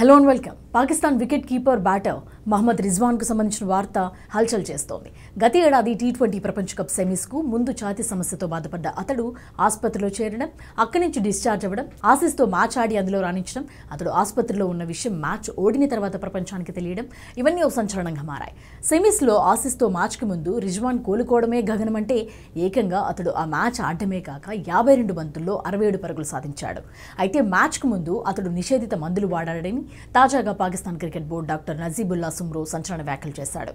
Hello and welcome. Pakistan wicket keeper batter Mohammad రిజ్వాన్కు సంబంధించిన వార్త హల్చల్ చేస్తోంది గత ఏడాది టీ ట్వంటీ ప్రపంచ కప్ సెమీస్కు ముందు ఛాతి సమస్యతో బాధపడ్డ అతడు ఆసుపత్రిలో చేరడం అక్కడి నుంచి డిశ్చార్జ్ అవ్వడం ఆసీస్తో మ్యాచ్ ఆడి అందులో రాణించడం అతడు ఆసుపత్రిలో ఉన్న విషయం మ్యాచ్ ఓడిన తర్వాత ప్రపంచానికి తెలియడం ఇవన్నీ ఒక సంచలనంగా మారాయి సెమీస్లో ఆసీస్తో మ్యాచ్కి ముందు రిజ్వాన్ కోలుకోవడమే గగనమంటే ఏకంగా అతడు ఆ మ్యాచ్ ఆడటమే కాక యాభై రెండు బంతుల్లో అరవై ఏడు పరుగులు సాధించాడు అయితే మ్యాచ్కు ముందు అతడు నిషేధిత మందులు వాడాడని తాజాగా Pakistan cricket board doctor Najibullah Soomro సంచలన వ్యాఖ్యలు చేశాడు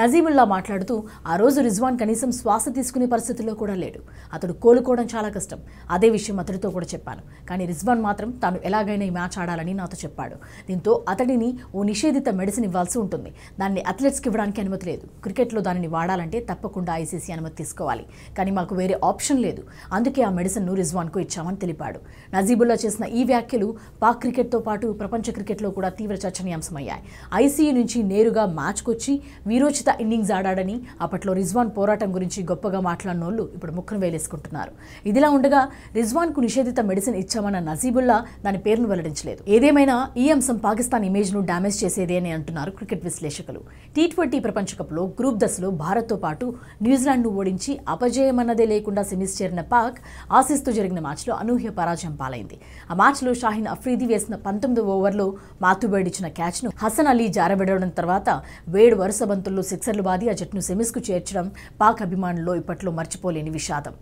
నజీబుల్లా మాట్లాడుతూ ఆ రోజు రిజ్వాన్ కనీసం శ్వాస తీసుకునే పరిస్థితిలో కూడా లేడు అతడు కోలుకోవడం చాలా కష్టం అదే విషయం అతడితో కూడా చెప్పాను కానీ రిజ్వాన్ మాత్రం తాను ఎలాగైనా ఈ మ్యాచ్ ఆడాలని నాతో చెప్పాడు దీంతో అతడిని ఓ నిషేధిత మెడిసిన్ ఇవ్వాల్సి ఉంటుంది దాన్ని అథ్లెట్స్కి ఇవ్వడానికి అనుమతి లేదు క్రికెట్లో దానిని వాడాలంటే తప్పకుండా ఐసీసీ అనుమతి తీసుకోవాలి కానీ మాకు వేరే ఆప్షన్ లేదు అందుకే ఆ మెడిసిన్ను రిజ్వాన్కు ఇచ్చామని తెలిపాడు నజీబుల్లా చేసిన ఈ వ్యాఖ్యలు పాక్ క్రికెట్తో పాటు ప్రపంచ క్రికెట్లో కూడా తీవ్ర చర్చనీయాంశమయ్యాయి ఐసీయూ నుంచి నేరుగా మ్యాచ్కొచ్చి వీరోచిత ఇన్నింగ్స్ ఆడాడని అప్పట్లో రిజ్వాన్ పోరాటం గురించి గొప్పగా మాట్లాడినోళ్ళు ఇప్పుడు ముఖం వేలేసుకుంటున్నారు ఇదిలా ఉండగా రిజ్వాన్కు నిషేధిత మెడిసిన్ ఇచ్చామన్న నజీబుల్లా దాని పేరును వెల్లడించలేదు ఏదేమైనా ఈ అంశం పాకిస్తాన్ ఇమేజ్ను డ్యామేజ్ చేసేదే అని అంటున్నారు క్రికెట్ విశ్లేషకులు టీ ట్వంటీ ప్రపంచకప్లో గ్రూప్ దశలో భారత్తో పాటు న్యూజిలాండ్ను ఓడించి అపజయమన్నదే లేకుండా సెమీస్ చేరిన పాక్ ఆసీస్తో జరిగిన మ్యాచ్లో అనూహ్య పరాజయం పాలైంది ఆ మ్యాచ్లో షాహీన్ అఫ్రీది వేసిన పంతొమ్మిది ఓవర్లో మాతుబేడి వచ్చిన ను హసన్ అలీ జారబెడవడం తర్వాత వేడు వరుస బంతుల్లో సిక్సర్లు బాది ఆ జట్టును కు చేర్చడం పాక్ అభిమానుల్లో ఇప్పట్లో మర్చిపోలేని విషాదం